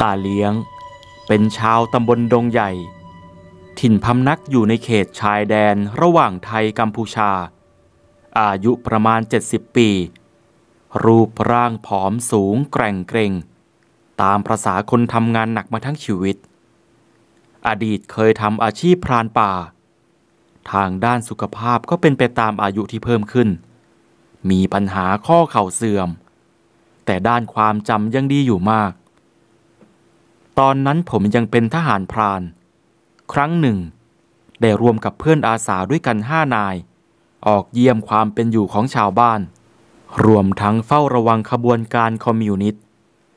ตาเลี้ยงเป็นชาวตำบลดงใหญ่ ถิ่นพำนักอยู่ในเขตชายแดนระหว่างไทยกัมพูชา อายุประมาณ 70 ปี รูปร่างผอมสูงแกร่งเกรงตามประษาคนทำงานหนักมาทั้งชีวิต อดีตเคยทำอาชีพพรานป่า ทางด้านสุขภาพก็เป็นไปตามอายุที่เพิ่มขึ้น มีปัญหาข้อเข่าเสื่อม แต่ด้านความจำยังดีอยู่มากตอนนั้นผมยังเป็นทหารพราน ครั้งหนึ่ง ได้รวมกับเพื่อนอาสาด้วยกันห้านาย ออกเยี่ยมความเป็นอยู่ของชาวบ้าน รวมทั้งเฝ้าระวังขบวนการคอมมิวนิสต์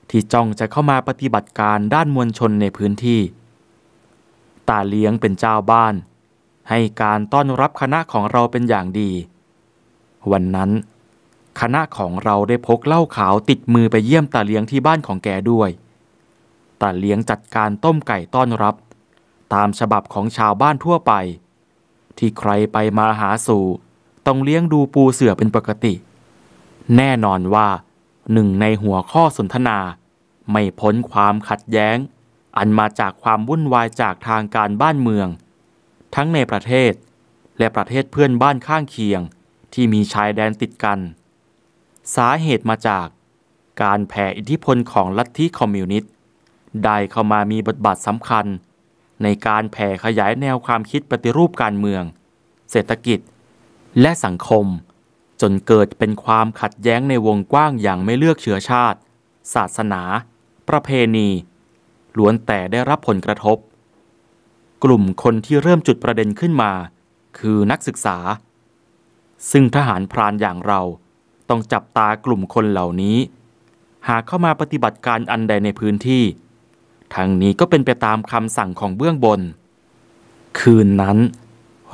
ที่จ้องจะเข้ามาปฏิบัติการด้านมวลชนในพื้นที่ ตาเลี้ยงเป็นเจ้าบ้าน ให้การต้อนรับคณะของเราเป็นอย่างดี วันนั้น คณะของเราได้พกเหล้าขาวติดมือไปเยี่ยมตาเลี้ยงที่บ้านของแกด้วยตดเลี้ยงจัดการต้มไก่ต้อนรับ ตามฉบับของชาวบ้านทั่วไป ที่ใครไปมาหาสู่ต้องเลี้ยงดูปูเสือเป็นปกติ แน่นอนว่า หนึ่งในหัวข้อสนทนา ไม่พ้นความขัดแย้ง อันมาจากความวุ่นวายจากทางการบ้านเมือง ทั้งในประเทศและประเทศเพื่อนบ้านข้างเคียงที่มีชายแดนติดกัน สาเหตุมาจากการแผ่อิทธิพลของลัทธิคอมมิวนิสต์ได้เข้ามามีบทบาทสำคัญ ในการแผ่ขยายแนวความคิดปฏิรูปการเมือง เศรษฐกิจ และสังคม จนเกิดเป็นความขัดแย้งในวงกว้างอย่างไม่เลือกเชื้อชาติ ศาสนา ประเพณี ล้วนแต่ได้รับผลกระทบ กลุ่มคนที่เริ่มจุดประเด็นขึ้นมา คือนักศึกษา ซึ่งทหารพรานอย่างเราต้องจับตากลุ่มคนเหล่านี้ หากเข้ามาปฏิบัติการอันใดในพื้นที่ทั้งนี้ก็เป็นไปตามคำสั่งของเบื้องบน คืนนั้น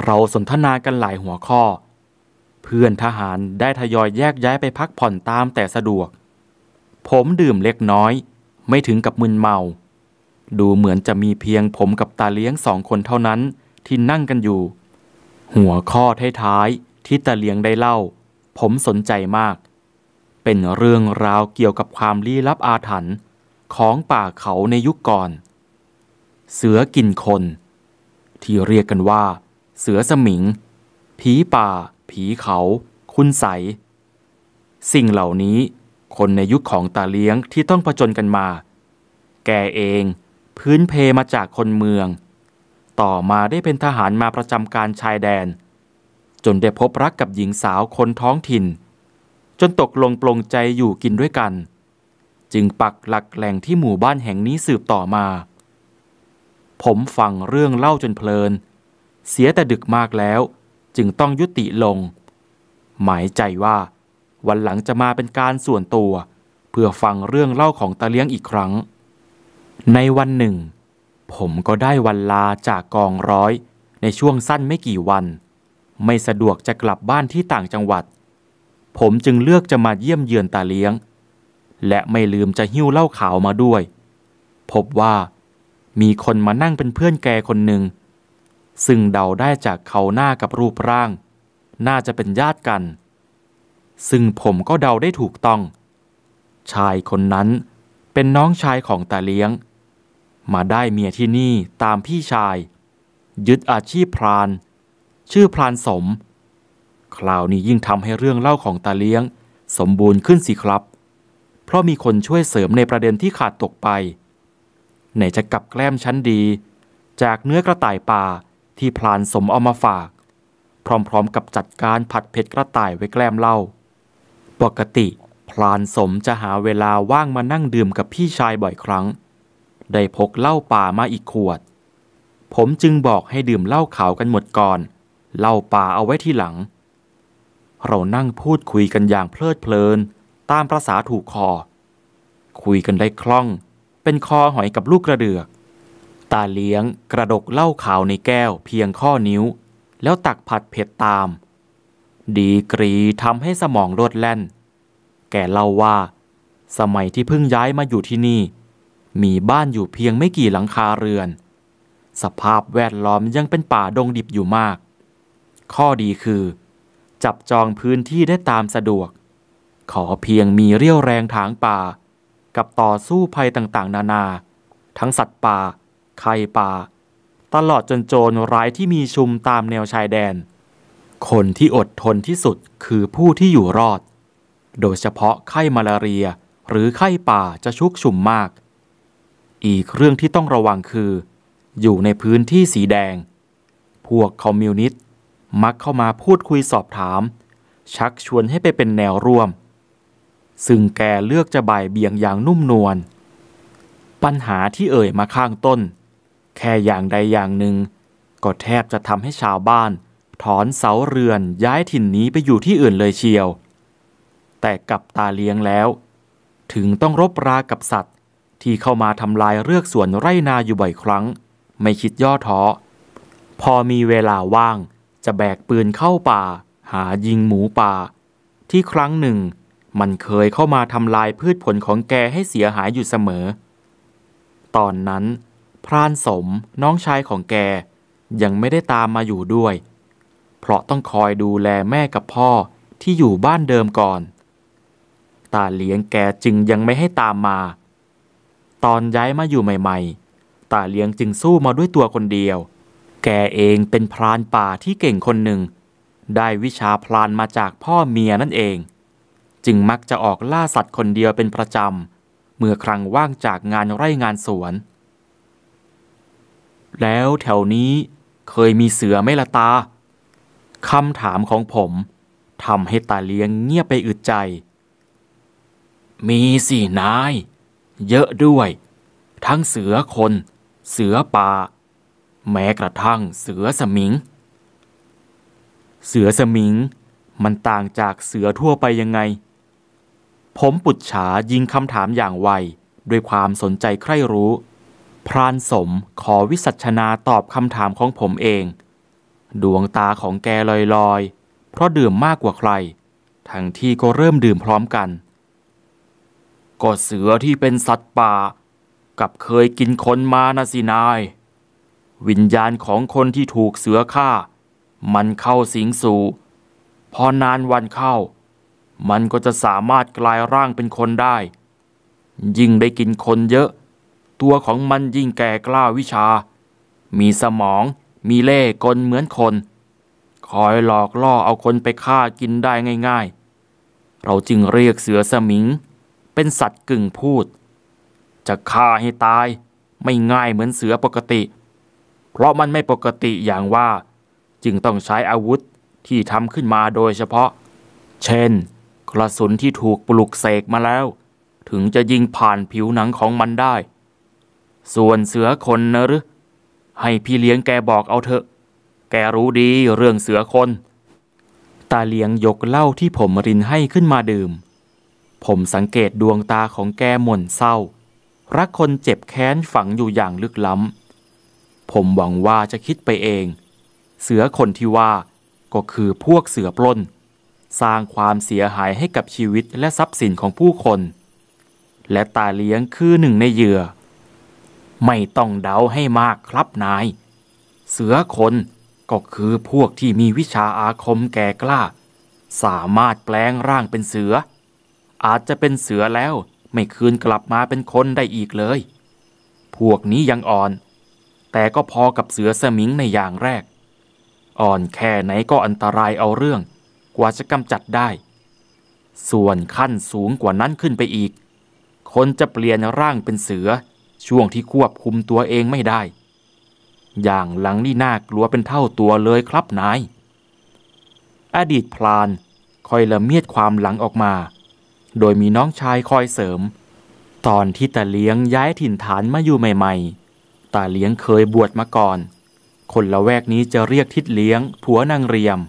เราสนทนากันหลายหัวข้อ เพื่อนทหารได้ทยอยแยกย้ายไปพักผ่อนตามแต่สะดวก ผมดื่มเล็กน้อย ไม่ถึงกับมึนเมา ดูเหมือนจะมีเพียงผมกับตาเลี้ยงสองคนเท่านั้นที่นั่งกันอยู่ หัวข้อท้ายๆที่ตาเลี้ยงได้เล่า ผมสนใจมาก เป็นเรื่องราวเกี่ยวกับความลี้ลับอาถรรพ์ของป่าเขาในยุคก่อน เสือกินคน ที่เรียกกันว่า เสือสมิง ผีป่า ผีเขา คุณใส สิ่งเหล่านี้คนในยุคของตาเลี้ยงที่ต้องผจญกันมา แกเอง พื้นเพมาจากคนเมือง ต่อมาได้เป็นทหารมาประจำการชายแดน จนได้พบรักกับหญิงสาวคนท้องถิ่น จนตกลงปลงใจอยู่กินด้วยกันจึงปักหลักแหล่งที่หมู่บ้านแห่งนี้สืบต่อมา ผมฟังเรื่องเล่าจนเพลิน เสียแต่ดึกมากแล้วจึงต้องยุติลง หมายใจว่า วันหลังจะมาเป็นการส่วนตัว เพื่อฟังเรื่องเล่าของตาเลี้ยงอีกครั้ง ในวันหนึ่ง ผมก็ได้วันลาจากกองร้อย ในช่วงสั้นไม่กี่วัน ไม่สะดวกจะกลับบ้านที่ต่างจังหวัด ผมจึงเลือกจะมาเยี่ยมเยือนตาเลี้ยงและไม่ลืมจะหิ้วเหล้าขาวมาด้วย พบว่ามีคนมานั่งเป็นเพื่อนแกคนหนึ่ง ซึ่งเดาได้จากเขาหน้ากับรูปร่าง น่าจะเป็นญาติกัน ซึ่งผมก็เดาได้ถูกต้อง ชายคนนั้นเป็นน้องชายของตาเลี้ยง มาได้เมียที่นี่ตามพี่ชาย ยึดอาชีพพรานชื่อพรานสม คราวนี้ยิ่งทำให้เรื่องเล่าของตาเลี้ยง สมบูรณ์ขึ้นสิครับเพราะมีคนช่วยเสริมในประเด็นที่ขาดตกไป ไหนจะกับแกล้มชั้นดี จากเนื้อกระต่ายป่าที่พลานสมเอามาฝาก พร้อมๆกับจัดการผัดเผ็ดกระต่ายไว้แกล้มเล่า ปกติ พลานสมจะหาเวลาว่างมานั่งดื่มกับพี่ชายบ่อยครั้ง ได้พกเหล้าป่ามาอีกขวด ผมจึงบอกให้ดื่มเหล้าขาวกันหมดก่อนเหล้าป่าเอาไว้ที่หลัง เรานั่งพูดคุยกันอย่างเพลิดเพลินตามประษาถูกคอ คุยกันได้คล่อง เป็นคอหอยกับลูกกระเดือกตาเลี้ยงกระดกเหล้าขาวในแก้วเพียงข้อนิ้ว แล้วตักผัดเผ็ดตาม ดีกรีทำให้สมองรลดแล่น แกเล่าว่า สมัยที่เพิ่งย้ายมาอยู่ที่นี่ มีบ้านอยู่เพียงไม่กี่หลังคาเรือน สภาพแวดล้อมยังเป็นป่าดงดิบอยู่มาก ข้อดีคือ จับจองพื้นที่ได้ตามสะดวกขอเพียงมีเรี่ยวแรงถางป่า กับต่อสู้ภัยต่างๆ นานา ทั้งสัตว์ป่าไข่ป่า ตลอดจนโจรร้ายที่มีชุมตามแนวชายแดน คนที่อดทนที่สุดคือผู้ที่อยู่รอด โดยเฉพาะไข้มาลาเรียหรือไข้ป่าจะชุกชุมมาก อีกเรื่องที่ต้องระวังคือ อยู่ในพื้นที่สีแดง พวกคอมมิวนิสต์มักเข้ามาพูดคุยสอบถาม ชักชวนให้ไปเป็นแนวร่วมซึ่งแกเลือกจะบ่ายเบียงอย่างนุ่มนวลปัญหาที่เอ่ยมาข้างต้น แค่อย่างใดอย่างหนึ่งก็แทบจะทำให้ชาวบ้าน ถอนเสาเรือนย้ายถิ่นนี้ไปอยู่ที่อื่นเลยเชียว แต่กับตาเลี้ยงแล้ว ถึงต้องรบรากับสัตว์ ที่เข้ามาทำลายเรือกสวนไร่นาอยู่บ่อยครั้ง ไม่คิดย่อท้อพอมีเวลาว่าง จะแบกปืนเข้าป่า หายิงหมูป่า ที่ครั้งหนึ่งมันเคยเข้ามาทำลายพืชผลของแกให้เสียหายอยู่เสมอ ตอนนั้น พรานสมน้องชายของแกยังไม่ได้ตามมาอยู่ด้วย เพราะต้องคอยดูแลแม่กับพ่อที่อยู่บ้านเดิมก่อน ตาเลี้ยงแกจึงยังไม่ให้ตามมา ตอนย้ายมาอยู่ใหม่ๆตาเลี้ยงจึงสู้มาด้วยตัวคนเดียว แกเองเป็นพรานป่าที่เก่งคนหนึ่ง ได้วิชาพรานมาจากพ่อเมียนั่นเองจึงมักจะออกล่าสัตว์คนเดียวเป็นประจำเมื่อครั้งว่างจากงานไร่งานสวน แล้วแถวนี้เคยมีเสือไม่ละตาคำถามของผมทำให้ตาเลี้ยงเงียบไปอึดใจ มีสี่นายเยอะด้วย ทั้งเสือคน เสือป่าแม้กระทั่งเสือสมิง เสือสมิงมันต่างจากเสือทั่วไปยังไงผมปุจฉายิงคำถามอย่างไวด้วยความสนใจใคร่รู้ พรานสมขอวิสัชนาตอบคำถามของผมเอง ดวงตาของแกลอยลอยเพราะดื่มมากกว่าใคร ทั้งที่ก็เริ่มดื่มพร้อมกันก็เสือที่เป็นสัตว์ป่า กับเคยกินคนมานะสินาย วิญญาณของคนที่ถูกเสือฆ่า มันเข้าสิงสู่พอนานวันเข้ามันก็จะสามารถกลายร่างเป็นคนได้ ยิ่งได้กินคนเยอะ ตัวของมันยิ่งแก่กล้าวิชา มีสมอง มีเล่กลเหมือนคน คอยหลอกล่อเอาคนไปฆ่ากินได้ง่าย ๆ เราจึงเรียกเสือสมิง เป็นสัตว์กึ่งพูด จะฆ่าให้ตายไม่ง่ายเหมือนเสือปกติ เพราะมันไม่ปกติอย่างว่า จึงต้องใช้อาวุธที่ทำขึ้นมาโดยเฉพาะ เช่นกระสุนที่ถูกปลุกเสกมาแล้ว ถึงจะยิงผ่านผิวหนังของมันได้ ส่วนเสือคนนะหรือให้พี่เลี้ยงแกบอกเอาเถอะ แกรู้ดีเรื่องเสือคนตาเลี้ยงยกเหล้าที่ผมรินให้ขึ้นมาดื่ม ผมสังเกตดวงตาของแกหม่นเศร้ารักคนเจ็บแค้นฝังอยู่อย่างลึกล้ำผมหวังว่าจะคิดไปเอง เสือคนที่ว่าก็คือพวกเสือปล้นสร้างความเสียหายให้กับชีวิตและทรัพย์สินของผู้คน และตาเลี้ยงคือหนึ่งในเหยื่อไม่ต้องเดาให้มากครับนาย เสือคนก็คือพวกที่มีวิชาอาคมแก่กล้า สามารถแปลงร่างเป็นเสืออาจจะเป็นเสือแล้วไม่คืนกลับมาเป็นคนได้อีกเลย พวกนี้ยังอ่อน แต่ก็พอกับเสือสมิงในอย่างแรก อ่อนแค่ไหนก็อันตรายเอาเรื่องกว่าจะกำจัดได้ ส่วนขั้นสูงกว่านั้นขึ้นไปอีก คนจะเปลี่ยนร่างเป็นเสือ ช่วงที่ควบคุมตัวเองไม่ได้ อย่างหลังนี่น่ากลัวเป็นเท่าตัวเลยครับนาย อดีตพลานคอยละเมียดความหลังออกมา โดยมีน้องชายคอยเสริม ตอนที่ตาเลี้ยงย้ายถิ่นฐานมาอยู่ใหม่ๆตาเลี้ยงเคยบวชมาก่อน คนละแวกนี้จะเรียกทิดเลี้ยง ผัวนางเรียม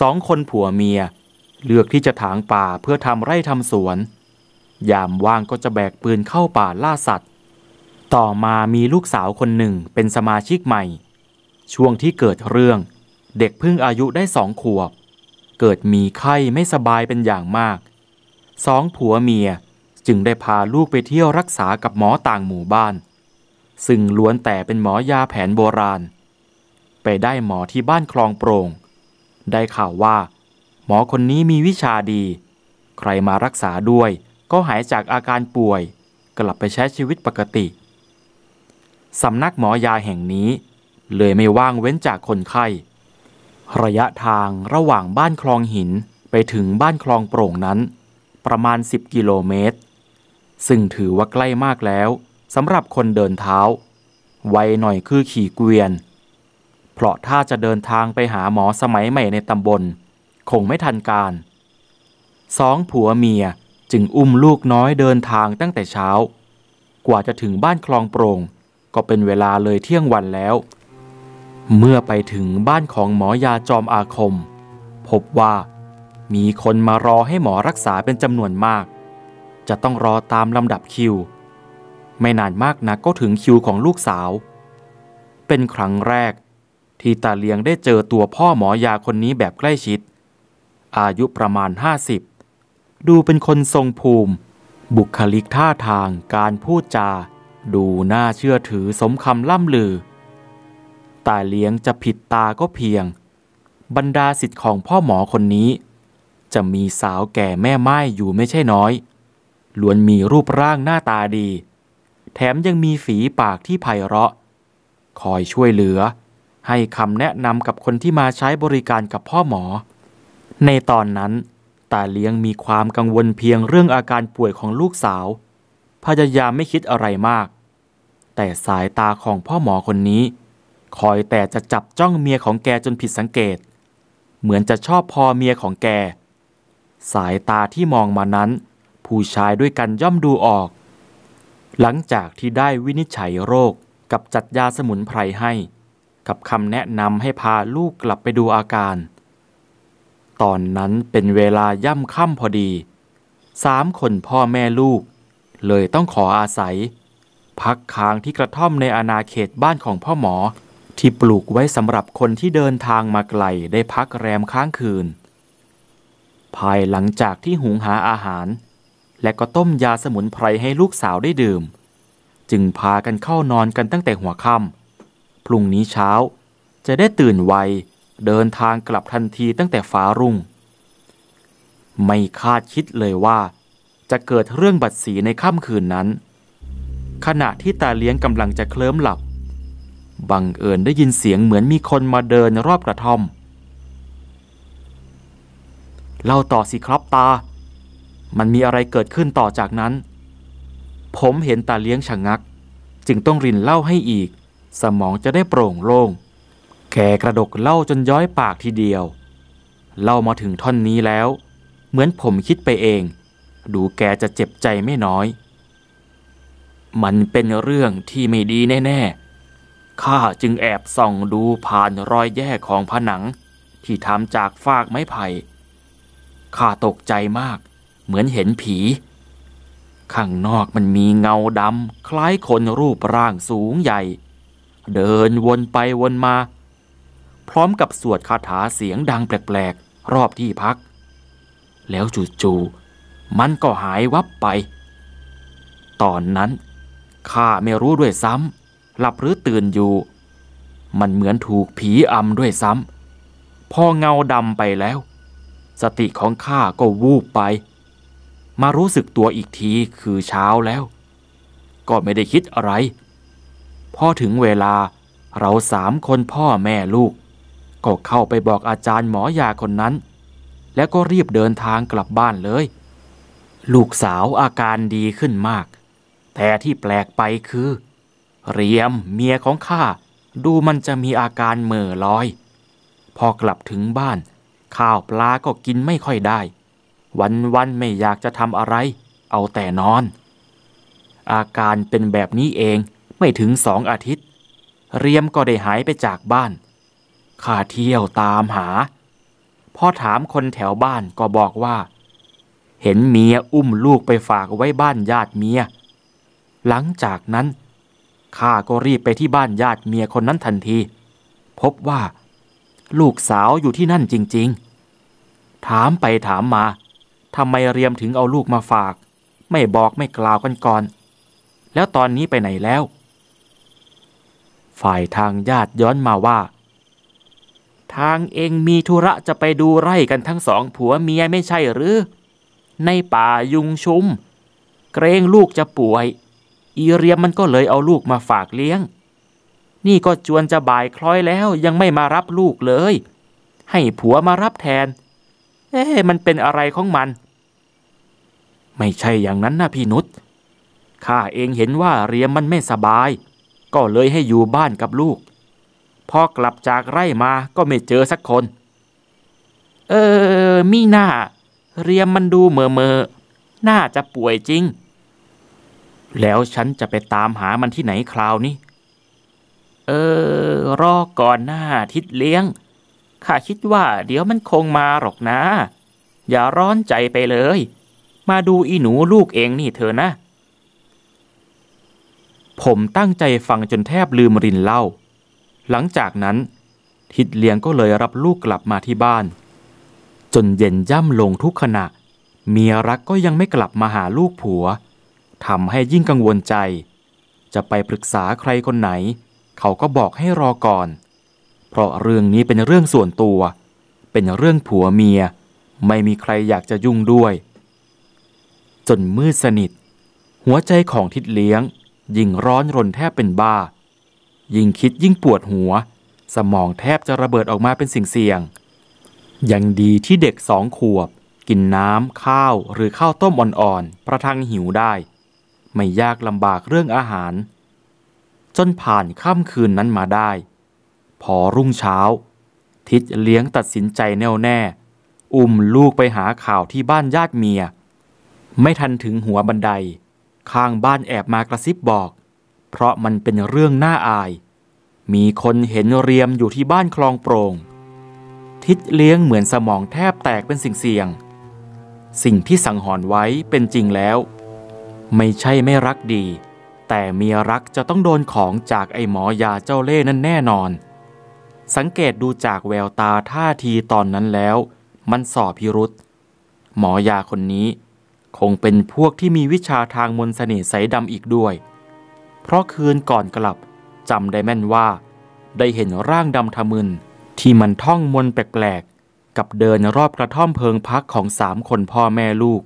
สองคนผัวเมียเลือกที่จะถางป่าเพื่อทำไร่ทำสวน ยามว่างก็จะแบกปืนเข้าป่าล่าสัตว์ ต่อมามีลูกสาวคนหนึ่งเป็นสมาชิกใหม่ ช่วงที่เกิดเรื่อง เด็กเพิ่งอายุได้สองขวบ เกิดมีไข้ไม่สบายเป็นอย่างมากสองผัวเมียจึงได้พาลูกไปเที่ยวรักษากับหมอต่างหมู่บ้าน ซึ่งล้วนแต่เป็นหมอยาแผนโบราณ ไปได้หมอที่บ้านคลองโปร่งได้ข่าวว่า หมอคนนี้มีวิชาดี ใครมารักษาด้วยก็หายจากอาการป่วย กลับไปใช้ชีวิตปกติสำนักหมอยาแห่งนี้ เลยไม่ว่างเว้นจากคนไข้ ระยะทางระหว่างบ้านคลองหินไปถึงบ้านคลองโปร่งนั้น ประมาณ 10 กิโลเมตร ซึ่งถือว่าใกล้มากแล้วสำหรับคนเดินเท้า ไวหน่อยคือขี่เกวียนเพราะถ้าจะเดินทางไปหาหมอสมัยใหม่ในตำบล คงไม่ทันการ สองผัวเมียจึงอุ้มลูกน้อยเดินทางตั้งแต่เช้า กว่าจะถึงบ้านคลองโปร่ง ก็เป็นเวลาเลยเที่ยงวันแล้ว เมื่อไปถึงบ้านของหมอยาจอมอาคม พบว่ามีคนมารอให้หมอรักษาเป็นจำนวนมาก จะต้องรอตามลำดับคิว ไม่นานมากนักก็ถึงคิวของลูกสาว เป็นครั้งแรกที่ตาเลียงได้เจอตัวพ่อหมอยาคนนี้แบบใกล้ชิด อายุประมาณ 50 ดูเป็นคนทรงภูมิ บุคลิกท่าทางการพูดจา ดูน่าเชื่อถือสมคำล่ำลือ ตาเลียงจะผิดตาก็เพียง บรรดาสิทธิ์ของพ่อหมอคนนี้ จะมีสาวแก่แม่ไม้อยู่ไม่ใช่น้อย ล้วนมีรูปร่างหน้าตาดี แถมยังมีฝีปากที่ไพเราะ คอยช่วยเหลือให้คำแนะนำกับคนที่มาใช้บริการกับพ่อหมอ ในตอนนั้นตาเลี้ยงมีความกังวลเพียงเรื่องอาการป่วยของลูกสาว พยายามไม่คิดอะไรมาก แต่สายตาของพ่อหมอคนนี้ คอยแต่จะจับจ้องเมียของแกจนผิดสังเกต เหมือนจะชอบพอเมียของแก สายตาที่มองมานั้น ผู้ชายด้วยกันย่อมดูออก หลังจากที่ได้วินิจฉัยโรคกับจัดยาสมุนไพรให้กับคำแนะนำให้พาลูกกลับไปดูอาการ ตอนนั้นเป็นเวลาย่ำค่ำพอดี สามคนพ่อแม่ลูกเลยต้องขออาศัย พักค้างที่กระท่อมในอาณาเขตบ้านของพ่อหมอที่ปลูกไว้สำหรับคนที่เดินทางมาไกล ได้พักแรมค้างคืน ภายหลังจากที่หุงหาอาหาร และก็ต้มยาสมุนไพรให้ลูกสาวได้ดื่ม จึงพากันเข้านอนกันตั้งแต่หัวค่ำพรุ่งนี้เช้า จะได้ตื่นไวเดินทางกลับทันทีตั้งแต่ฟ้ารุ่ง ไม่คาดคิดเลยว่า จะเกิดเรื่องบัตรสีในค่ำคืนนั้น ขณะที่ตาเลี้ยงกำลังจะเคลิ้มหลับบังเอิญได้ยินเสียงเหมือนมีคนมาเดินรอบกระท่อม เล่าต่อสิครับตา มันมีอะไรเกิดขึ้นต่อจากนั้น ผมเห็นตาเลี้ยงชะงงัก จึงต้องรินเล่าให้อีกสมองจะได้โปร่งโล่งแ่กระดกเล่าจนย้อยปากทีเดียว เล่ามาถึงท่อนนี้แล้ว เหมือนผมคิดไปเอง ดูแกจะเจ็บใจไม่น้อย มันเป็นเรื่องที่ไม่ดีแน่ ๆ ข้าจึงแอบส่องดูผ่านรอยแยกของผนัง ที่ทำจากฟากไม้ไผ่ ข้าตกใจมาก เหมือนเห็นผี ข้างนอกมันมีเงาดำคล้ายคนรูปร่างสูงใหญ่เดินวนไปวนมา พร้อมกับสวดคาถาเสียงดังแปลกๆ รอบที่พัก แล้วจู่ๆมันก็หายวับไป ตอนนั้น ข้าไม่รู้ด้วยซ้ำหลับหรือตื่นอยู่ มันเหมือนถูกผีอำด้วยซ้ำพอเงาดำไปแล้ว สติของข้าก็วูบไป มารู้สึกตัวอีกทีคือเช้าแล้ว ก็ไม่ได้คิดอะไรพอถึงเวลาเราสามคนพ่อแม่ลูก ก็เข้าไปบอกอาจารย์หมอยาคนนั้น แล้วก็รีบเดินทางกลับบ้านเลย ลูกสาวอาการดีขึ้นมาก แต่ที่แปลกไปคือเรียมเมียของข้าดูมันจะมีอาการเมื่อลอย พอกลับถึงบ้านข้าวปลาก็กินไม่ค่อยได้ วันวันไม่อยากจะทำอะไร เอาแต่นอน อาการเป็นแบบนี้เองไม่ถึงสองอาทิตย์ เรียมก็ได้หายไปจากบ้านข้าเที่ยวตามหาพ่อถามคนแถวบ้านก็บอกว่า เห็นเมียอุ้มลูกไปฝากไว้บ้านญาติเมียหลังจากนั้นข้าก็รีบไปที่บ้านญาติเมียคนนั้นทันที พบว่าลูกสาวอยู่ที่นั่นจริง ๆ ถามไปถามมาทำไมเรียมถึงเอาลูกมาฝาก ไม่บอกไม่กล่าวกันก่อน แล้วตอนนี้ไปไหนแล้วฝ่ายทางญาติย้อนมาว่า ทางเองมีธุระจะไปดูไร่กันทั้งสองผัวเมียไม่ใช่หรือ ในป่ายุงชุม เกรงลูกจะป่วย อีเรียมมันก็เลยเอาลูกมาฝากเลี้ยง นี่ก็จวนจะบ่ายคล้อยแล้วยังไม่มารับลูกเลย ให้ผัวมารับแทน เอ๊ะมันเป็นอะไรของมัน ไม่ใช่อย่างนั้นนะพี่นุชข้าเองเห็นว่าเรียมมันไม่สบายก็เลยให้อยู่บ้านกับลูก พอกลับจากไร่มาก็ไม่เจอสักคน เออ มีหน้า เรียมมันดูเมอเมอน่าจะป่วยจริง แล้วฉันจะไปตามหามันที่ไหนคราวนี้ เออ รอก่อนหน้าทิดเลี้ยง ข้าคิดว่าเดี๋ยวมันคงมาหรอกนะ อย่าร้อนใจไปเลย มาดูอีหนูลูกเองนี่เธอนะผมตั้งใจฟังจนแทบลืมรินเล่าหลังจากนั้น ทิดเลี้ยงก็เลยรับลูกกลับมาที่บ้าน จนเย็นย่ำลงทุกขณะ เมียรักก็ยังไม่กลับมาหาลูกผัวทำให้ยิ่งกังวลใจ จะไปปรึกษาใครคนไหน เขาก็บอกให้รอก่อน เพราะเรื่องนี้เป็นเรื่องส่วนตัว เป็นเรื่องผัวเมีย ไม่มีใครอยากจะยุ่งด้วย จนมืดสนิท หัวใจของทิดเลี้ยงยิ่งร้อนรนแทบเป็นบ้า ยิ่งคิดยิ่งปวดหัว สมองแทบจะระเบิดออกมาเป็นสิ่งเสี่ยงยังดีที่เด็กสองขวบ กินน้ำข้าวหรือข้าวต้มอ่อนๆ ประทังหิวได้ ไม่ยากลำบากเรื่องอาหาร จนผ่านค่ำคืนนั้นมาได้ พอรุ่งเช้า ทิดเลี้ยงตัดสินใจแน่วแน่ อุ้มลูกไปหาข่าวที่บ้านญาติเมีย ไม่ทันถึงหัวบันไดข้างบ้านแอบมากระซิบบอก เพราะมันเป็นเรื่องน่าอาย มีคนเห็นเรียมอยู่ที่บ้านคลองโปรง่งทิดเลี้ยงเหมือนสมองแทบแตกเป็นสิ่งเสี่ยง สิ่งที่สังหรณ์ไว้เป็นจริงแล้ว ไม่ใช่ไม่รักดี แต่เมียรักจะต้องโดนของจากไอ้หมอยาเจ้าเล่นั่นแน่นอน สังเกตดูจากแววตาท่าทีตอนนั้นแล้ว มันสอบพิรุษ หมอยาคนนี้คงเป็นพวกที่มีวิชาทางมนต์เสน่ห์ใสดำอีกด้วย เพราะคืนก่อนกลับจำได้แม่นว่า ได้เห็นร่างดำทะมึนที่มันท่องมนต์แปลกๆกับเดินรอบกระท่อมเพิงพักของสามคนพ่อแม่ลูก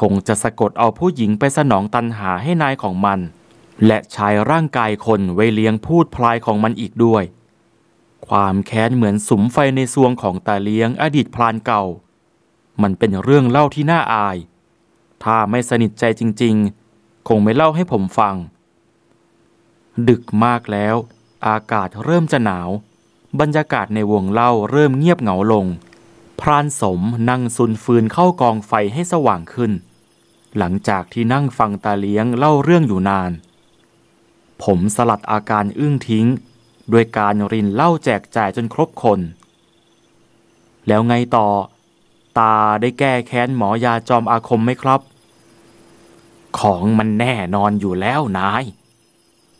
คงจะสะกดเอาผู้หญิงไปสนองตันหาให้นายของมัน และชายร่างกายคนไว้เลี้ยงพูดพลายของมันอีกด้วย ความแค้นเหมือนสุมไฟในซวงของตาเลี้ยงอดีตพลานเก่า มันเป็นเรื่องเล่าที่น่าอายถ้าไม่สนิทใจจริงๆ คงไม่เล่าให้ผมฟัง ดึกมากแล้ว อากาศเริ่มจะหนาว บรรยากาศในวงเล่าเริ่มเงียบเหงาลง พรานสมนั่งซุนฟืนเข้ากองไฟให้สว่างขึ้น หลังจากที่นั่งฟังตาเลี้ยงเล่าเรื่องอยู่นาน ผมสลัดอาการอึ้งทิ้ง ด้วยการรินเหล้าแจกจ่ายจนครบคน แล้วไงต่อ ตาได้แก้แค้นหมอยาจอมอาคมไหมครับของมันแน่นอนอยู่แล้วนาย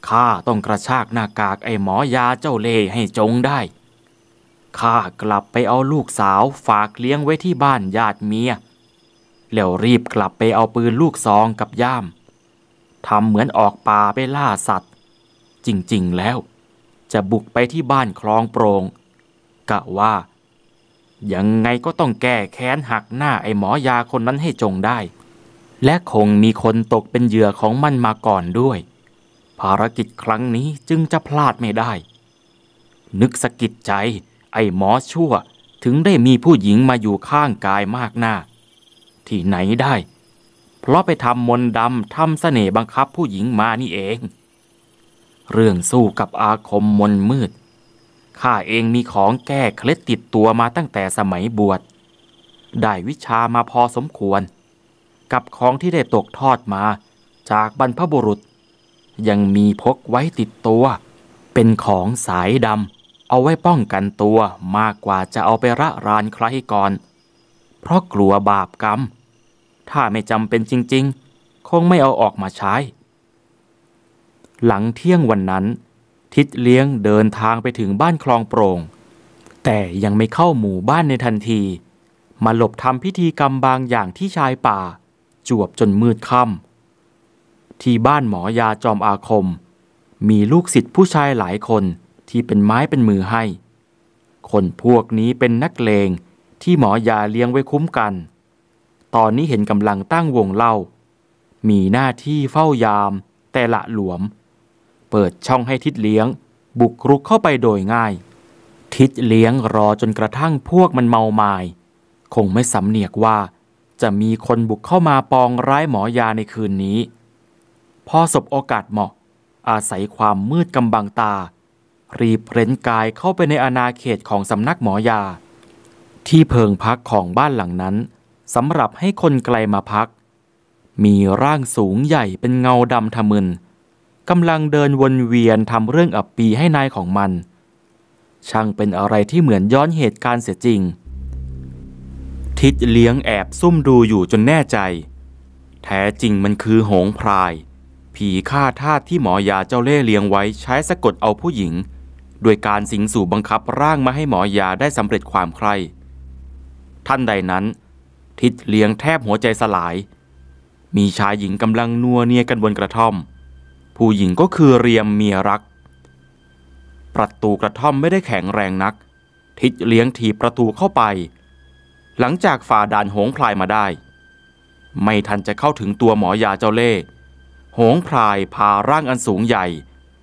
ข้าต้องกระชากหน้ากากไอ้หมอยาเจ้าเล่ให้จงได้ ข้ากลับไปเอาลูกสาวฝากเลี้ยงไว้ที่บ้านญาติเมีย แล้วรีบกลับไปเอาปืนลูกซองกับย่าม ทำเหมือนออกป่าไปล่าสัตว์ จริงๆแล้ว จะบุกไปที่บ้านคลองโปรงกะว่า ยังไงก็ต้องแก้แค้นหักหน้าไอ้หมอยาคนนั้นให้จงได้และคงมีคนตกเป็นเหยื่อของมันมาก่อนด้วย ภารกิจครั้งนี้จึงจะพลาดไม่ได้ นึกสะกิดใจไอ้หมอชั่วถึงได้มีผู้หญิงมาอยู่ข้างกายมากหน้า ที่ไหนได้ เพราะไปทำมนต์ดำทำสเสน่ห์บังคับผู้หญิงมานี่เอง เรื่องสู้กับอาคมมนมืด ข้าเองมีของแก้เคล็ดติดตัวมาตั้งแต่สมัยบวชได้วิชามาพอสมควรกับของที่ได้ตกทอดมา จากบรรพบุรุษ ยังมีพกไว้ติดตัว เป็นของสายดำเอาไว้ป้องกันตัวมากกว่าจะเอาไประรานใครก่อน เพราะกลัวบาปกรรม ถ้าไม่จำเป็นจริงๆ คงไม่เอาออกมาใช้ หลังเที่ยงวันนั้นทิดเลี้ยงเดินทางไปถึงบ้านคลองโปร่ง แต่ยังไม่เข้าหมู่บ้านในทันที มาหลบทำพิธีกรรมบางอย่างที่ชายป่าจวบจนมืดค่ำที่บ้านหมอยาจอมอาคม มีลูกศิษย์ผู้ชายหลายคนที่เป็นไม้เป็นมือให้ คนพวกนี้เป็นนักเลงที่หมอยาเลี้ยงไว้คุ้มกัน ตอนนี้เห็นกำลังตั้งวงเล่า มีหน้าที่เฝ้ายามแต่ละหลวม เปิดช่องให้ทิดเลี้ยง บุกรุกเข้าไปโดยง่าย ทิดเลี้ยงรอจนกระทั่งพวกมันเมาไมา้คงไม่สำเนียกว่าจะมีคนบุกเข้ามาปองร้ายหมอยาในคืนนี้พอสบโอกาสเหมาะ อาศัยความมืดกำบังตา รีบเร้นกายเข้าไปในอาณาเขตของสำนักหมอยา ที่เพิงพักของบ้านหลังนั้นสำหรับให้คนไกลมาพัก มีร่างสูงใหญ่เป็นเงาดำทะมึนกำลังเดินวนเวียนทำเรื่องอับปีให้นายของมัน ช่างเป็นอะไรที่เหมือนย้อนเหตุการณ์เสียจริงทิศเลี้ยงแอบซุ่มดูอยู่จนแน่ใจ แท้จริงมันคือหงพราย ผีฆ่าทาสที่หมอยาเจ้าเล่เลี้ยงไว้ใช้สะกดเอาผู้หญิงด้วยการสิงสู่บังคับร่างมาให้หมอยาได้สำเร็จความใคร่ท่านใดนั้นทิศเลี้ยงแทบหัวใจสลาย มีชายหญิงกำลังนัวเนียกันบนกระท่อม ผู้หญิงก็คือเรียมเมียรัก ประตูกระท่อมไม่ได้แข็งแรงนัก ทิศเลี้ยงถีบประตูเข้าไปหลังจากฝ่าด่านหงพลายมาได้ ไม่ทันจะเข้าถึงตัวหมอยาเจ้าเล่ห์หงพลายพาร่างอันสูงใหญ่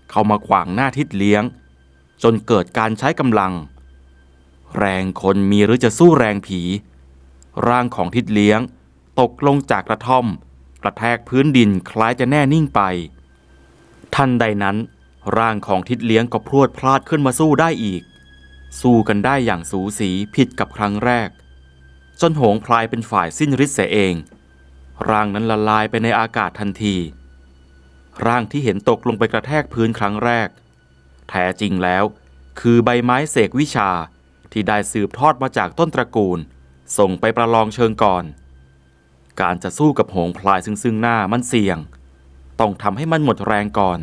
เข้ามาขวางหน้าทิศเลี้ยง จนเกิดการใช้กำลัง แรงคนมีหรือจะสู้แรงผี ร่างของทิศเลี้ยงตกลงจากกระท่อม กระแทกพื้นดินคล้ายจะแน่นิ่งไปทันใดนั้นร่างของทิศเลี้ยงก็พรวดพลาดขึ้นมาสู้ได้อีก สู้กันได้อย่างสูสีผิดกับครั้งแรกจนโหงพลายเป็นฝ่ายสิ้นฤทธิ์เสียเอง ร่างนั้นละลายไปในอากาศทันที ร่างที่เห็นตกลงไปกระแทกพื้นครั้งแรก แท้จริงแล้วคือใบไม้เสกวิชาที่ได้สืบทอดมาจากต้นตระกูล ส่งไปประลองเชิงก่อน การจะสู้กับโหงพลายซึ่งซึ่งหน้ามันเสี่ยง ต้องทำให้มันหมดแรงก่อน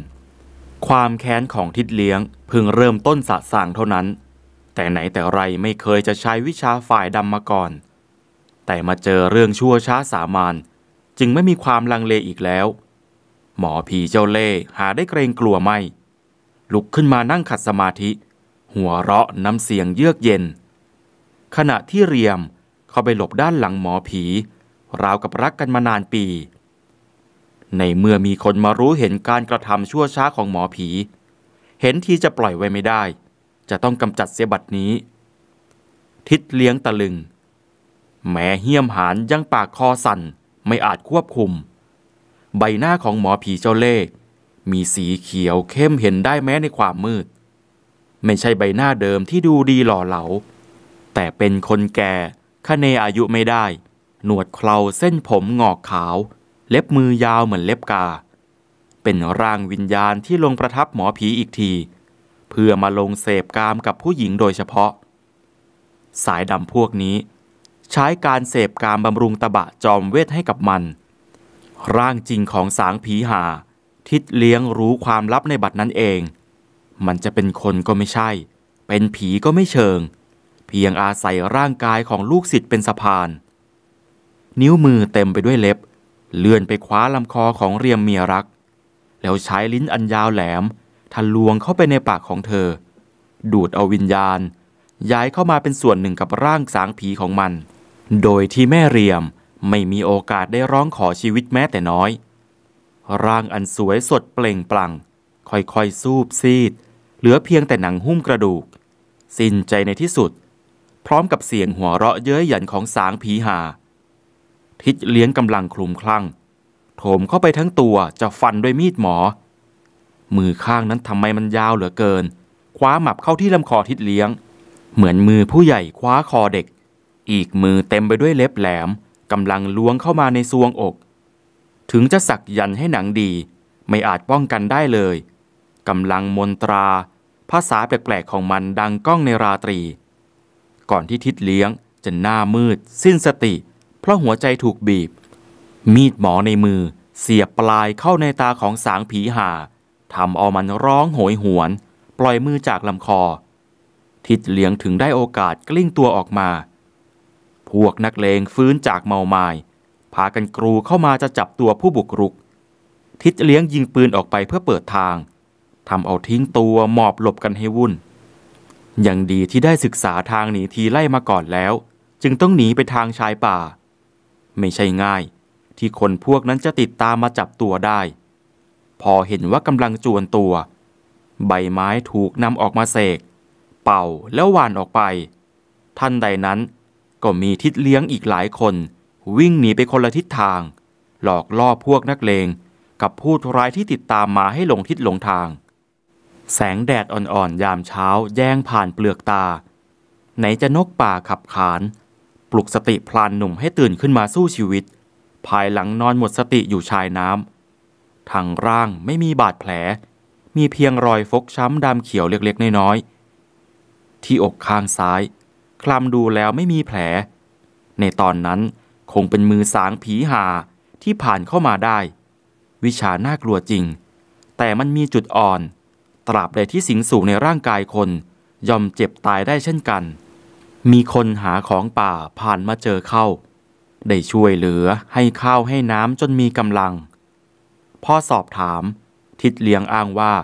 ความแค้นของทิดเลี้ยงเพิ่งเริ่มต้นสะสางเท่านั้น แต่ไหนแต่ไรไม่เคยจะใช้วิชาฝ่ายดำมาก่อนแต่มาเจอเรื่องชั่วช้าสามานจึงไม่มีความลังเลอีกแล้ว หมอผีเจ้าเล่หาได้เกรงกลัวไม่ลุกขึ้นมานั่งขัดสมาธิ หัวเราะน้ำเสียงเยือกเย็น ขณะที่เรียมเข้าไปหลบด้านหลังหมอผี ราวกับรักกันมานานปี ในเมื่อมีคนมารู้เห็นการกระทำชั่วช้าของหมอผี เห็นทีจะปล่อยไว้ไม่ได้ จะต้องกำจัดเสียบัดนี้ ทิศเลี้ยงตะลึงแม้เหี้ยมหานยังปากคอสั่นไม่อาจควบคุม ใบหน้าของหมอผีเจ้าเล่ห์มีสีเขียวเข้มเห็นได้แม้ในความมืด ไม่ใช่ใบหน้าเดิมที่ดูดีหล่อเหลา แต่เป็นคนแก่คะเนอายุไม่ได้ หนวดเคราเส้นผมงอกขาว เล็บมือยาวเหมือนเล็บกา เป็นร่างวิญญาณที่ลงประทับหมอผีอีกที เพื่อมาลงเสพกามกับผู้หญิงโดยเฉพาะ สายดำพวกนี้ใช้การเสพการบำรุงตะบะจอมเวทให้กับมัน ร่างจริงของสางผีหา ทิดเลี้ยงรู้ความลับในบัตรนั้นเอง มันจะเป็นคนก็ไม่ใช่ เป็นผีก็ไม่เชิง เพียงอาศัยร่างกายของลูกศิษย์เป็นสะพาน นิ้วมือเต็มไปด้วยเล็บ เลื่อนไปคว้าลำคอของเรียมเมียรัก แล้วใช้ลิ้นอันยาวแหลม ทะลวงเข้าไปในปากของเธอ ดูดเอาวิญญาณ ย้ายเข้ามาเป็นส่วนหนึ่งกับร่างสางผีของมันโดยที่แม่เรียม ไม่มีโอกาสได้ร้องขอชีวิตแม้แต่น้อย ร่างอันสวยสดเปล่งปลั่ง ค่อยๆ ซูบซีด เหลือเพียงแต่หนังหุ้มกระดูก สิ้นใจในที่สุด พร้อมกับเสียงหัวเราะเย้ยหยันของสางผีหา ทิศเลี้ยงกำลังคลุมคลั่ง โถมเข้าไปทั้งตัวจะฟันด้วยมีดหมอ มือข้างนั้นทำไมมันยาวเหลือเกิน คว้าหมับเข้าที่ลำคอทิศเลี้ยง เหมือนมือผู้ใหญ่คว้าคอเด็กอีกมือเต็มไปด้วยเล็บแหลม กำลังล้วงเข้ามาในซวงอก ถึงจะสักยันให้หนังดี ไม่อาจป้องกันได้เลย กำลังมนตรา ภาษาแปลกๆของมันดังก้องในราตรี ก่อนที่ทิดเลี้ยงจะหน้ามืด สิ้นสติ เพราะหัวใจถูกบีบ มีดหมอในมือ เสียบปลายเข้าในตาของสางผีหาทำเอามันร้องโหยหวน ปล่อยมือจากลำคอ ทิดเลี้ยงถึงได้โอกาสกลิ้งตัวออกมาพวกนักเลงฟื้นจากเมาไมา้พากันกรูเข้ามาจะจับตัวผู้บุกรุก ทิศเลี้ยงยิงปืนออกไปเพื่อเปิดทาง ทำเอาทิ้งตัวหมอบหลบกันให้วุ่น ยังดีที่ได้ศึกษาทางหนีทีไล่มาก่อนแล้ว จึงต้องหนีไปทางชายป่า ไม่ใช่ง่าย ที่คนพวกนั้นจะติดตามมาจับตัวได้ พอเห็นว่ากำลังจวนตัว ใบไม้ถูกนำออกมาเสกเป่าแล้วหวานออกไปท่านใดนั้นก็มีทิศเลี้ยงอีกหลายคน วิ่งหนีไปคนละทิศทาง หลอกล่อพวกนักเลง กับผู้ร้ายที่ติดตามมาให้หลงทิศหลงทาง แสงแดดอ่อนๆ ยามเช้าแย่งผ่านเปลือกตา ไหนจะนกป่าขับขาน ปลุกสติพลานหนุ่มให้ตื่นขึ้นมาสู้ชีวิต ภายหลังนอนหมดสติอยู่ชายน้ำทางร่างไม่มีบาดแผล มีเพียงรอยฟกช้ำดำเขียวเล็กๆ น้อยๆที่อกข้างซ้ายคลำดูแล้วไม่มีแผล ในตอนนั้นคงเป็นมือสางผีหา ที่ผ่านเข้ามาได้ วิชาน่ากลัวจริง แต่มันมีจุดอ่อน ตราบใดที่สิงสู่ในร่างกายคนยอมเจ็บตายได้เช่นกัน มีคนหาของป่าผ่านมาเจอเข้า ได้ช่วยเหลือให้ข้าวให้น้ำจนมีกำลัง พ่อสอบถามทิดเลียงอ้างว่า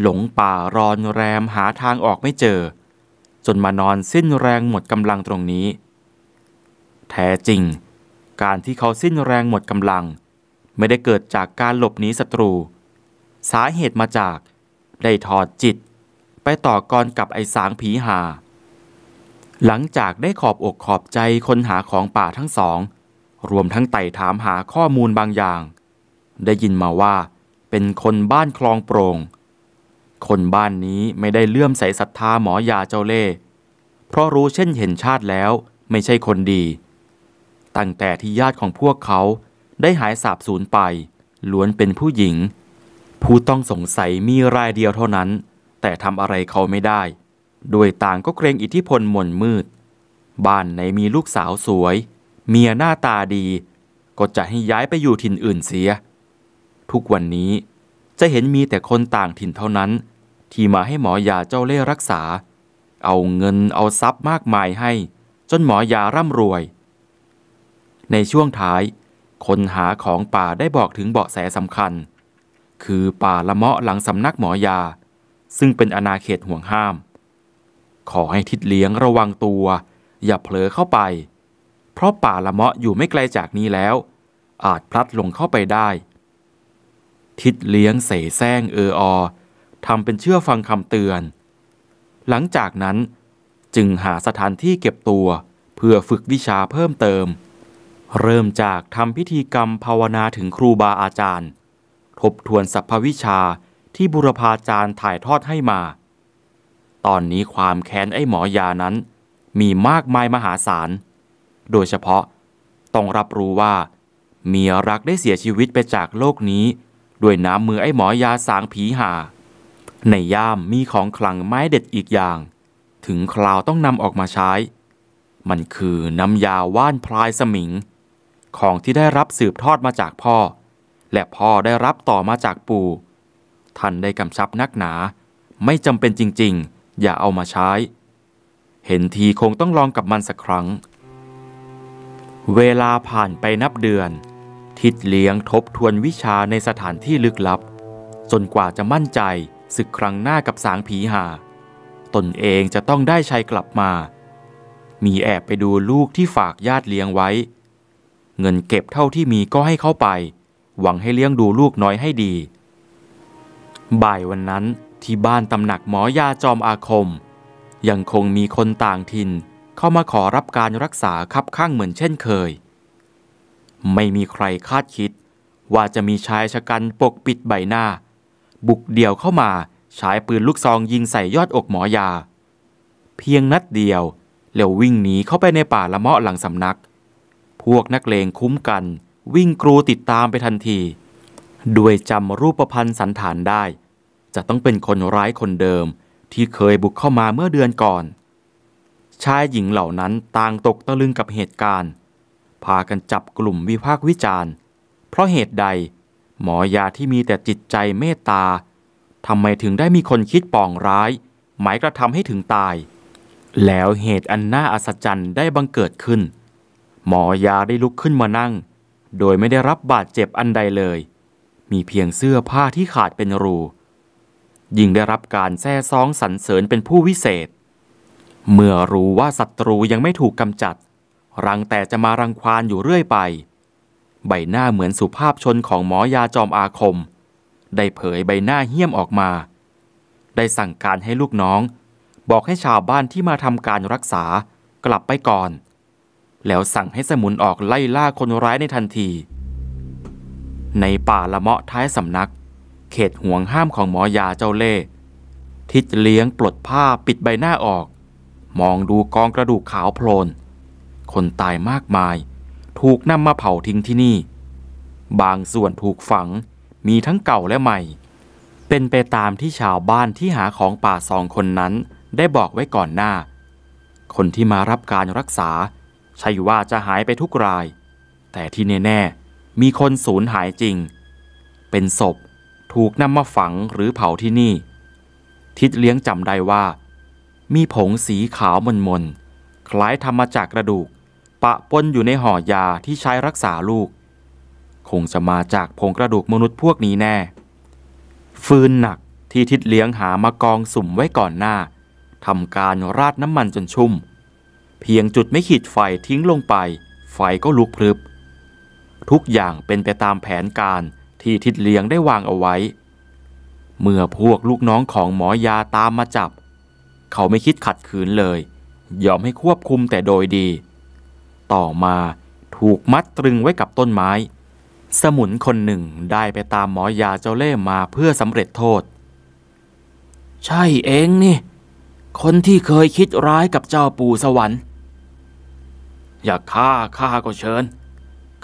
หลงป่ารอนแรมหาทางออกไม่เจอจนมานอนสิ้นแรงหมดกำลังตรงนี้ แท้จริง การที่เขาสิ้นแรงหมดกำลัง ไม่ได้เกิดจากการหลบหนีศัตรู สาเหตุมาจากได้ถอดจิต ไปต่อกรกับไอสางผีหา หลังจากได้ขอบอกขอบใจคนหาของป่าทั้งสอง รวมทั้งไต่ถามหาข้อมูลบางอย่าง ได้ยินมาว่าเป็นคนบ้านคลองโปรง่งคนบ้านนี้ไม่ได้เลื่อมใสศรัทธาหมอยาเจ้าเล่ เพราะรู้เช่นเห็นชาติแล้วไม่ใช่คนดี ตั้งแต่ที่ญาติของพวกเขาได้หายสาบสูญไปล้วนเป็นผู้หญิง ผู้ต้องสงสัยมีรายเดียวเท่านั้น แต่ทำอะไรเขาไม่ได้ โดยต่างก็เกรงอิทธิพลมนมืด บ้านไหนมีลูกสาวสวยเมียหน้าตาดี ก็จะให้ย้ายไปอยู่ถิ่นอื่นเสีย ทุกวันนี้จะเห็นมีแต่คนต่างถิ่นเท่านั้นที่มาให้หมอยาเจ้าเล่รักษา เอาเงินเอาทรัพย์มากมายให้ จนหมอยาร่ำรวย ในช่วงท้าย คนหาของป่าได้บอกถึงเบาะแสสำคัญ คือป่าละเมาะหลังสำนักหมอยา ซึ่งเป็นอาณาเขตห่วงห้าม ขอให้ทิดเลี้ยงระวังตัว อย่าเผลอเข้าไป เพราะป่าละเมาะอยู่ไม่ไกลจากนี้แล้ว อาจพลัดหลงเข้าไปได้ ทิดเลี้ยงเสแสร้งเอออทำเป็นเชื่อฟังคำเตือน หลังจากนั้นจึงหาสถานที่เก็บตัวเพื่อฝึกวิชาเพิ่มเติม เริ่มจากทำพิธีกรรมภาวนาถึงครูบาอาจารย์ ทบทวนสรรพวิชาที่บุรพาจารย์ถ่ายทอดให้มา ตอนนี้ความแค้นไอ้หมอยานั้น มีมากมายมหาศาล โดยเฉพาะต้องรับรู้ว่า เมียรักได้เสียชีวิตไปจากโลกนี้ด้วยน้ำมือไอ้หมอยาสางผีหา่าในย่ามมีของขลังไม้เด็ดอีกอย่าง ถึงคราวต้องนำออกมาใช้ มันคือน้ำยาว่านพลายสมิง ของที่ได้รับสืบทอดมาจากพ่อ และพ่อได้รับต่อมาจากปู่ ท่านได้กำชับนักหนา ไม่จำเป็นจริง ๆ อย่าเอามาใช้ เห็นทีคงต้องลองกับมันสักครั้ง เวลาผ่านไปนับเดือน ทิดเลี้ยงทบทวนวิชาในสถานที่ลึกลับ จนกว่าจะมั่นใจศึกครั้งหน้ากับสางผีหา ตนเองจะต้องได้ชัยกลับมา มีแอบไปดูลูกที่ฝากญาติเลี้ยงไว้ เงินเก็บเท่าที่มีก็ให้เข้าไป หวังให้เลี้ยงดูลูกน้อยให้ดี บ่ายวันนั้น ที่บ้านตำหนักหมอยาจอมอาคม ยังคงมีคนต่างถิ่น เข้ามาขอรับการรักษาคับข้างเหมือน เช่นเคย ไม่มีใครคาดคิด ว่าจะมีชายชะกันปกปิดใบหน้าบุกเดี่ยวเข้ามาใช้ปืนลูกซองยิงใส่ยอดอกหมอยา เพียงนัดเดียว แล้ววิ่งหนีเข้าไปในป่าละเมาะหลังสำนัก พวกนักเลงคุ้มกัน วิ่งกรูติดตามไปทันที ด้วยจำรูปพันธ์สันฐานได้ จะต้องเป็นคนร้ายคนเดิมที่เคยบุกเข้ามาเมื่อเดือนก่อน ชายหญิงเหล่านั้นต่างตกตะลึงกับเหตุการณ์ พากันจับกลุ่มวิพากษ์วิจารณ์ เพราะเหตุใดหมอยาที่มีแต่จิตใจเมตตาทำไมถึงได้มีคนคิดปองร้าย หมายกระทำให้ถึงตาย แล้วเหตุอันน่าอัศจรรย์ได้บังเกิดขึ้น หมอยาได้ลุกขึ้นมานั่ง โดยไม่ได้รับบาดเจ็บอันใดเลย มีเพียงเสื้อผ้าที่ขาดเป็นรู ยิ่งได้รับการแซ่ซ้องสรรเสริญเป็นผู้วิเศษ เมื่อรู้ว่าศัตรูยังไม่ถูกกำจัดรังแต่จะมารังควานอยู่เรื่อยไปใบหน้าเหมือนสุภาพชนของหมอยาจอมอาคม ได้เผยใบหน้าเหี้ยมออกมา ได้สั่งการให้ลูกน้อง บอกให้ชาวบ้านที่มาทำการรักษากลับไปก่อน แล้วสั่งให้สมุนออกไล่ล่าคนร้ายในทันที ในป่าละเมาะท้ายสำนัก เขตห่วงห้ามของหมอยาเจ้าเล่ทิดเลี้ยงปลดผ้าปิดใบหน้าออก มองดูกองกระดูกขาวโพลนคนตายมากมายถูกนำมาเผาทิ้งที่นี่ บางส่วนถูกฝังมีทั้งเก่าและใหม่ เป็นไปตามที่ชาวบ้านที่หาของป่าสองคนนั้นได้บอกไว้ก่อนหน้า คนที่มารับการรักษา ใช่ว่าจะหายไปทุกราย แต่ที่แน่ ๆ มีคนสูญหายจริง เป็นศพถูกนำมาฝังหรือเผาที่นี่ ทิดเลี้ยงจำได้ว่า มีผงสีขาวมนๆคล้ายทำมาจากกระดูกปะปนอยู่ในห่อยาที่ใช้รักษาลูก คงจะมาจากผงกระดูกมนุษย์พวกนี้แน่ ฟืน หนักที่ทิดเลี้ยงหา มากองสุ่มไว้ก่อนหน้าทำการราด น้ำมันจนชุ่ม เพียงจุดไม่ขีดไฟทิ้งลงไป ไฟก็ลุก พรึบ ทุกอย่างเป็นไปตามแผนการที่ทิดเลี้ยงได้วางเอาไว้ เมื่อพวกลูกน้องของหมอยาตามมาจับ เขาไม่คิดขัดขืนเลยยอมให้ควบคุมแต่โดยดีต่อมาถูกมัดตรึงไว้กับต้นไม้ สมุนคนหนึ่งได้ไปตามหมอยาเจ้าเล่ห์มาเพื่อสำเร็จโทษ ใช่เองนี่ คนที่เคยคิดร้ายกับเจ้าปู่สวรรค์ อย่าฆ่าข้าก็เชิญ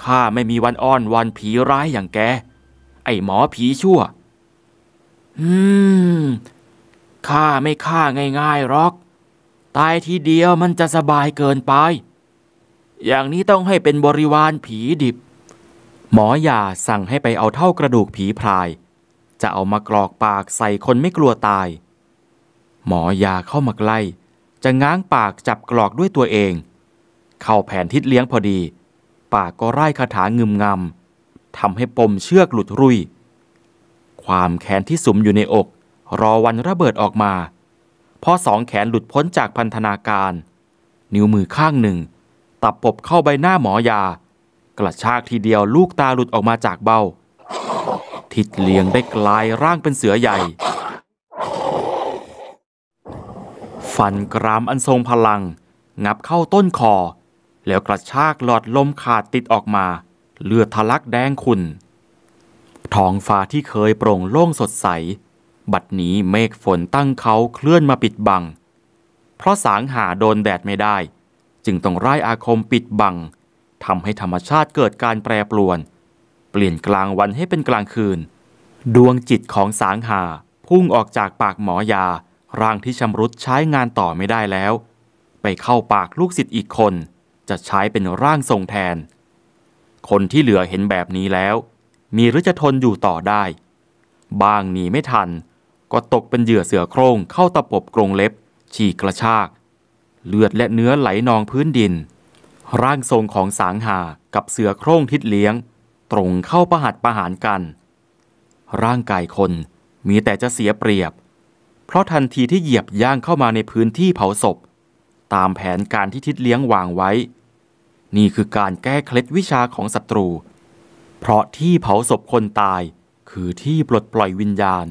ข้าไม่มีวันอ้อนวันผีร้ายอย่างแก ไอหมอผีชั่ว อืม ข้าไม่ฆ่าง่ายๆหรอก ตายทีเดียวมันจะสบายเกินไปอย่างนี้ต้องให้เป็นบริวารผีดิบ หมอยาสั่งให้ไปเอาเท่ากระดูกผีพราย จะเอามากรอกปากใส่คนไม่กลัวตาย หมอยาเข้ามาใกล้ จะง้างปากจับกรอกด้วยตัวเอง เข้าแผนทิศเลี้ยงพอดี ปากก็ไร้คาถางึมงำทำให้ปมเชือกหลุดรุยความแขนที่สุมอยู่ในอก รอวันระเบิดออกมา พอสองแขนหลุดพ้นจากพันธนาการ นิ้วมือข้างหนึ่งตับปบเข้าใบหน้าหมอยา กระชากทีเดียวลูกตาหลุดออกมาจากเบ้า ทิดเลียงได้กลายร่างเป็นเสือใหญ่ ฟันกรามอันทรงพลัง งับเข้าต้นคอ แล้วกระชากหลอดลมขาดติดออกมา เลือดทะลักแดงขุ่นท้องฟ้าที่เคยโปร่งโล่งสดใส บัดนี้เมฆฝนตั้งเขาเคลื่อนมาปิดบัง เพราะสางหาโดนแดดไม่ได้จึงต้องไร้อาคมปิดบังทำให้ธรรมชาติเกิดการแปรปรวน เปลี่ยนกลางวันให้เป็นกลางคืน ดวงจิตของสางหาพุ่งออกจากปากหมอยา ร่างที่ชำรุดใช้งานต่อไม่ได้แล้ว ไปเข้าปากลูกศิษย์อีกคน จะใช้เป็นร่างทรงแทน คนที่เหลือเห็นแบบนี้แล้ว มีหรือจะทนอยู่ต่อได้บางหนีไม่ทัน ก็ตกเป็นเหยื่อเสือโคร่งเข้าตะปบกรงเล็บ ฉีกกระชากเลือดและเนื้อไหลนองพื้นดิน ร่างทรงของสางหากับเสือโคร่งทิศเลี้ยง ตรงเข้าประหัดประหารกัน ร่างกายคนมีแต่จะเสียเปรียบ เพราะทันทีที่เหยียบย่างเข้ามาในพื้นที่เผาศพ ตามแผนการที่ทิศเลี้ยงวางไว้ นี่คือการแก้เคล็ดวิชาของศัตรู เพราะที่เผาศพคนตายคือที่ปลดปล่อยวิญญาณ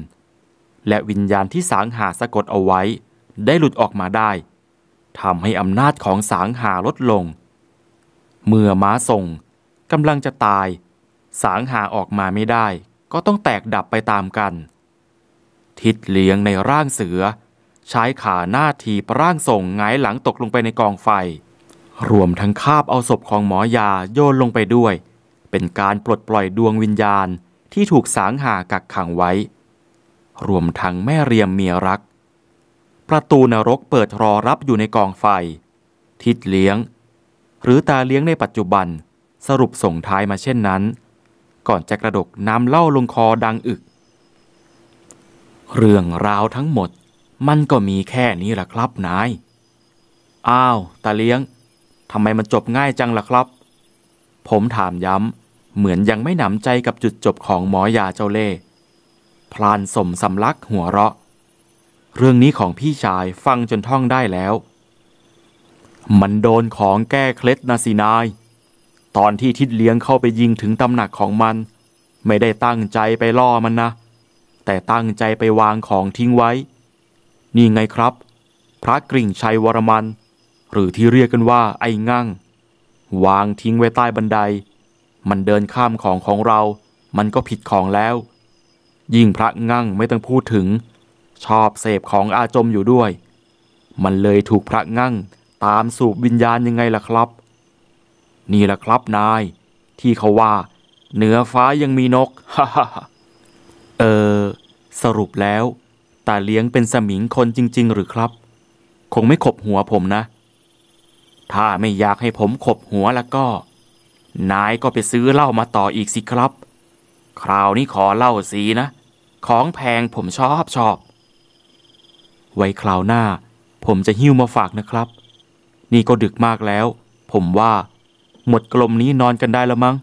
และวิญญาณที่สางหาสะกดเอาไว้ได้หลุดออกมาได้ทำให้อำนาจของสางหาลดลง เมื่อม้าทรงกำลังจะตาย สางหาออกมาไม่ได้ก็ต้องแตกดับไปตามกัน ทิดเลี้ยงในร่างเสือ ใช้ขาหน้าทีร่างทรงงายหลังตกลงไปในกองไฟ รวมทั้งคาบเอาศพของหมอยาโยนลงไปด้วย เป็นการปลดปล่อยดวงวิญญาณที่ถูกสางหากักขังไว้ รวมทั้งแม่เรียมเมียรักประตูนรกเปิดรอรับอยู่ในกองไฟ ทิดเลี้ยง หรือตาเลี้ยงในปัจจุบันสรุปส่งท้ายมาเช่นนั้น ก่อนจะกระดกน้ำเล่าลงคอดังอึก เรื่องราวทั้งหมดมันก็มีแค่นี้ล่ะครับนาย อ้าวตาเลี้ยง ทำไมมันจบง่ายจังล่ะครับ ผมถามย้ำ เหมือนยังไม่หนำใจกับจุดจบของหมอยาเจ้าเล่พลานสมสำลักหัวเราะเรื่องนี้ของพี่ชายฟังจนท่องได้แล้ว มันโดนของแก้เคล็ดนาสินาย ตอนที่ทิดเลี้ยงเข้าไปยิงถึงตำหนักของมัน ไม่ได้ตั้งใจไปล่อมันนะแต่ตั้งใจไปวางของทิ้งไว้ นี่ไงครับ พระกริ่งชัยวรมัน หรือที่เรียกกันว่า ไอ้งั่ง วางทิ้งไว้ใต้บันได มันเดินข้ามของของเรามันก็ผิดของแล้ว ยิ่งพระงั่งไม่ต้องพูดถึงชอบเสพของอาจมอยู่ด้วย มันเลยถูกพระงั่งตามสูบวิญญาณยังไงล่ะครับ นี่ล่ะครับนาย ที่เขาว่าเหนือฟ้ายังมีนกฮ่าเออ สรุปแล้วตาเลี้ยงเป็นสมิงคนจริง ๆ หรือครับ คงไม่ขบหัวผมนะ ถ้าไม่อยากให้ผมขบหัวแล้วก็ นายก็ไปซื้อเหล้ามาต่ออีกสิครับ คราวนี้ขอเหล้าสีนะ ของแพงผมชอบชอบไว้คราวหน้าผมจะหิ้วมาฝากนะครับ นี่ก็ดึกมากแล้ว ผมว่าหมดกลมนี้นอนกันได้แล้วมั้ง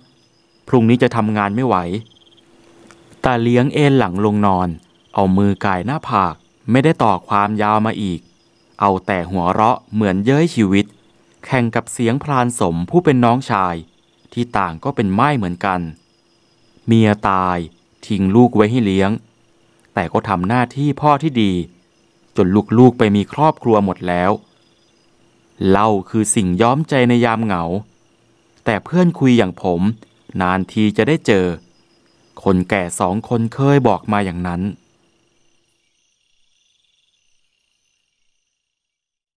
พรุ่งนี้จะทำงานไม่ไหวตาเลี้ยงเอนหลังลงนอน เอามือกายหน้าผาก ไม่ได้ต่อความยาวมาอีก เอาแต่หัวเราะเหมือนเย้ยชีวิต แข่งกับเสียงพรานสมผู้เป็นน้องชาย ที่ต่างก็เป็นไม้เหมือนกัน เมียตายทิ้งลูกไว้ให้เลี้ยง แต่ก็ทำหน้าที่พ่อที่ดีจนลูกๆไปมีครอบครัวหมดแล้ว เล่าคือสิ่งย้อมใจในยามเหงา แต่เพื่อนคุยอย่างผม นานทีจะได้เจอ คนแก่สองคนเคยบอกมาอย่างนั้น